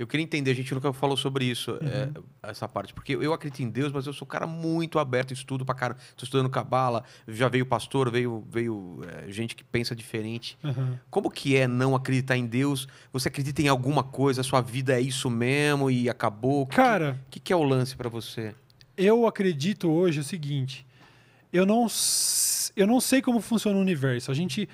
Eu queria entender, a gente nunca falou sobre isso, eh, uhum. é, essa parte. Porque eu acredito em Deus, mas eu sou um cara muito aberto, estudo pra cara. estou estudando cabala, já veio pastor, veio, veio é, gente que pensa diferente. Uhum. Como que é não acreditar em Deus? Você acredita em alguma coisa? A sua vida é isso mesmo e acabou? cara... O que, que é o lance para você? Eu acredito hoje o seguinte. Eu não, eu não sei como funciona o universo. A gente...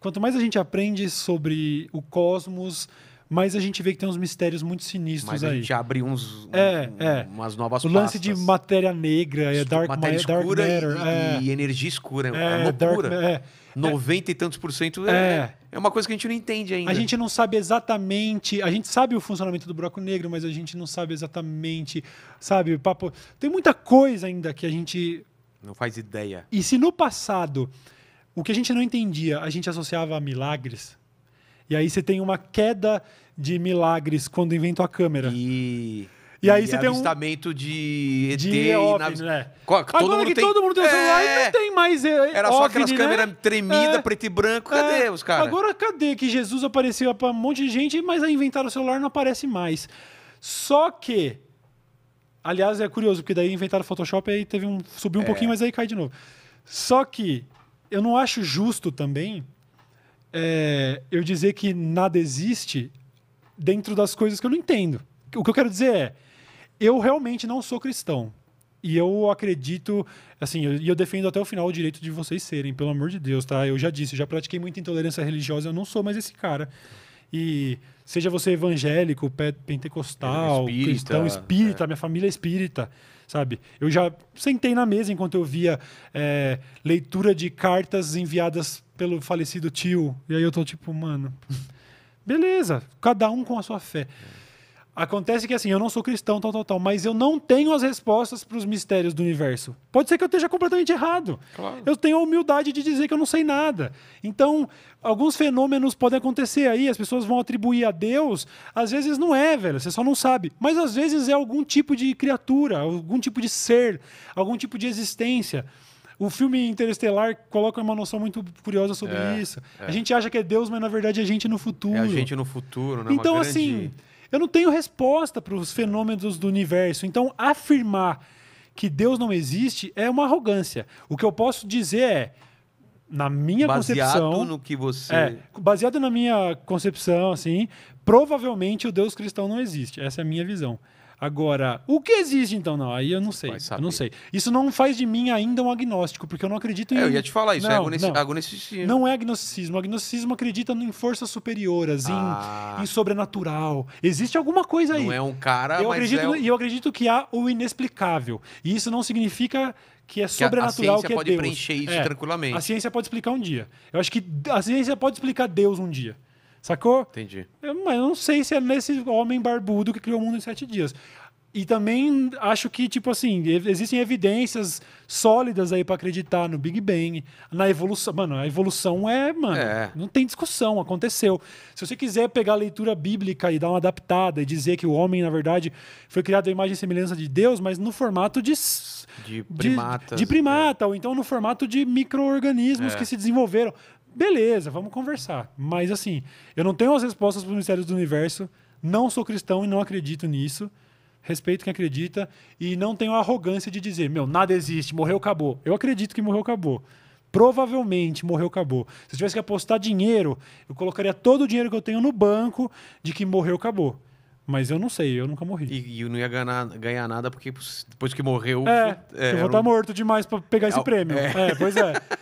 Quanto mais a gente aprende sobre o cosmos mas a gente vê que tem uns mistérios muito sinistros Mas aí. a gente abre uns, é, um, é. umas novas O lance pastas. de matéria negra, é Dark, matéria ma é dark Matter. E, é. e, energia escura, é, é loucura. é. 90 e tantos por cento é, é, é uma coisa que a gente não entende ainda. A gente não sabe exatamente. A gente sabe o funcionamento do buraco negro, mas a gente não sabe exatamente. Sabe, papo. Tem muita coisa ainda que a gente. Não faz ideia. E se no passado o que a gente não entendia a gente associava a milagres, e aí você tem uma queda de milagres quando inventou a câmera. E. E, e aí você tem um avistamento de ET de e OVNI, na... né? Todo Agora mundo que tem... todo mundo tem um celular, é. não tem mais Era só OVNI, aquelas né? câmeras tremidas, é... preto e branco. É. Cadê é... os caras? Agora cadê que Jesus apareceu para um monte de gente, mas aí inventaram o celular não aparece mais. Só que... Aliás, é curioso, porque daí inventaram o Photoshop e aí teve um, subiu um é. pouquinho, mas aí cai de novo. Só que eu não acho justo também é, eu dizer que nada existe dentro das coisas que eu não entendo. O que eu quero dizer é, eu realmente não sou cristão. E eu acredito, assim, e eu, eu, defendo até o final o direito de vocês serem, pelo amor de Deus, tá? Eu já disse, eu já pratiquei muita intolerância religiosa, eu não sou mais esse cara. E seja você evangélico, pentecostal, espírita. cristão, espírita, é. minha família é espírita, sabe? Eu já sentei na mesa enquanto eu via é, leitura de cartas enviadas pelo falecido tio. E aí eu tô tipo, mano, beleza, cada um com a sua fé. É. Acontece que assim, eu não sou cristão, tal, tal, tal, mas eu não tenho as respostas para os mistérios do universo. Pode ser que eu esteja completamente errado. Claro. Eu tenho a humildade de dizer que eu não sei nada. Então, alguns fenômenos podem acontecer aí, as pessoas vão atribuir a Deus. Às vezes não é, velho, você só não sabe. Mas às vezes é algum tipo de criatura, algum tipo de ser, algum tipo de existência. O filme Interestelar coloca uma noção muito curiosa sobre é, isso. É. A gente acha que é Deus, mas na verdade é a gente no futuro. É a gente no futuro, né? Então, grande... assim eu não tenho resposta para os fenômenos do universo. Então, afirmar que Deus não existe é uma arrogância. O que eu posso dizer é na minha baseado concepção, baseado no que você é, baseado na minha concepção assim, provavelmente o Deus cristão não existe. Essa é a minha visão. Agora, o que existe então? Não, aí eu não sei. Eu não sei. Isso não faz de mim ainda um agnóstico, porque eu não acredito em. É, eu ia te falar isso, é não, é agonici... não. agnosticismo. Não é agnosticismo. O agnosticismo acredita em forças superiores, ah. em, em, sobrenatural. Existe alguma coisa aí. Não é um cara. Eu acredito, é um... eu acredito que há o inexplicável. E isso não significa que é sobrenatural, que, a, a ciência é pode preencher isso é, tranquilamente. A ciência pode explicar um dia. Eu acho que a ciência pode explicar Deus um dia. Sacou? Entendi. Eu, mas eu não sei se é nesse homem barbudo que criou o mundo em sete dias. E também acho que, tipo assim, existem evidências sólidas aí para acreditar no Big Bang, na evolução. Mano, a evolução é, mano, é. não tem discussão, aconteceu. Se você quiser pegar a leitura bíblica e dar uma adaptada e dizer que o homem, na verdade, foi criado à imagem e semelhança de Deus, mas no formato de. De, de, de primata. É. ou então no formato de micro-organismos é. que se desenvolveram beleza, vamos conversar. Mas assim, eu não tenho as respostas para os mistérios do universo, não sou cristão e não acredito nisso. Respeito quem acredita e não tenho a arrogância de dizer, meu, nada existe, morreu, acabou. Eu acredito que morreu, acabou. Provavelmente morreu, acabou. Se eu tivesse que apostar dinheiro, eu colocaria todo o dinheiro que eu tenho no banco de que morreu, acabou. Mas eu não sei, eu nunca morri. E, eu não ia ganhar, ganhar nada porque depois que morreu. É, é eu vou estar tá morto demais para pegar esse é, prêmio. É. é, pois é.